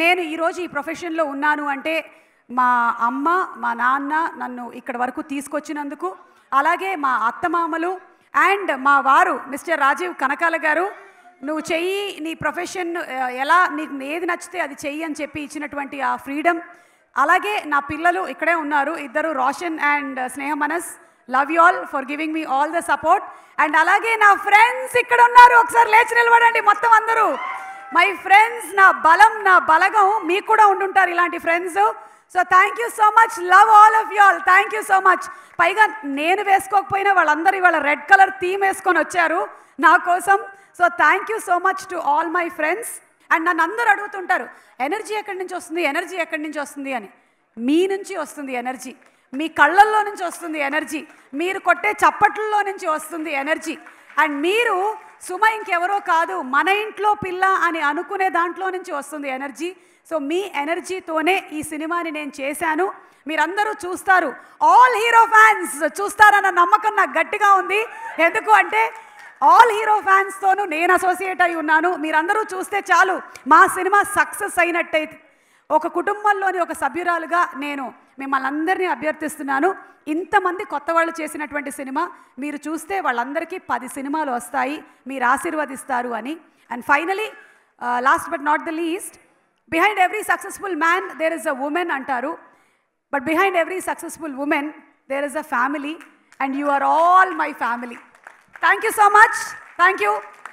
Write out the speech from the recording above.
నేను ఈరోజు ఈ ప్రొఫెషన్లో ఉన్నాను అంటే మా అమ్మ మా నాన్న నన్ను ఇక్కడ వరకు తీసుకొచ్చినందుకు అలాగే మా అత్తమామలు అండ్ మా వారు మిస్టర్ రాజీవ్ కనకాల గారు నువ్వు చెయ్యి నీ ప్రొఫెషన్ ఎలా నీకు ఏది నచ్చితే అది చెయ్యి అని చెప్పి ఇచ్చినటువంటి ఆ ఫ్రీడమ్ అలాగే నా పిల్లలు ఇక్కడే ఉన్నారు ఇద్దరు Roshan and Sneha Manas love you all for giving me all the support and అలాగే నా ఫ్రెండ్స్ ఇక్కడ ఉన్నారు ఒకసారి లేచి నిలబడండి మొత్తం అందరూ మై ఫ్రెండ్స్ నా బలం నా బలగం మీకు కూడా ఉంటుంటారు ఇలాంటి friends so thank you so much love all of you all thank you so much పైగా నేను వేసుకోకపోయినా వాళ్ళందరూ ఇవాళ రెడ్ కలర్ థీమ్ వేసుకొని వచ్చారు నా కోసం so thank you so much to all my friends and నన్ను అందరూ అడుగుతుంటారు ఎనర్జీ ఎక్కడి నుంచి వస్తుంది ఎనర్జీ ఎక్కడి నుంచి వస్తుంది అని మీ నుంచి వస్తుంది ఎనర్జీ మీ కళ్ళల్లో నుంచి వస్తుంది ఎనర్జీ మీరు కొట్టే చప్పట్లలో నుంచి వస్తుంది ఎనర్జీ అండ్ మీరు సుమ ఇంకెవరో కాదు మన ఇంట్లో పిల్ల అని అనుకునే దాంట్లో నుంచి వస్తుంది ఎనర్జీ సో మీ ఎనర్జీతోనే ఈ సినిమాని నేను చేశాను మీరందరూ చూస్తారు ఆల్ హీరో ఫ్యాన్స్ చూస్తారన్న నమ్మకం నాకు గట్టిగా ఉంది ఎందుకు అంటే ఆల్ హీరో ఫ్యాన్స్తోనూ నేను అసోసియేట్ అయి ఉన్నాను మీరందరూ చూస్తే చాలు మా సినిమా సక్సెస్ అయినట్టయితే ఒక కుటుంబంలోని ఒక సభ్యురాలుగా నేను మిమ్మల్ని అందరినీ అభ్యర్థిస్తున్నాను ఇంతమంది కొత్త వాళ్ళు చేసినటువంటి సినిమా మీరు చూస్తే వాళ్ళందరికీ పది సినిమాలు వస్తాయి మీరు ఆశీర్వదిస్తారు అని and finally last but not the least behind every successful man there is a woman అంటారు but behind every successful woman there is a family and you are all my family thank you so much thank you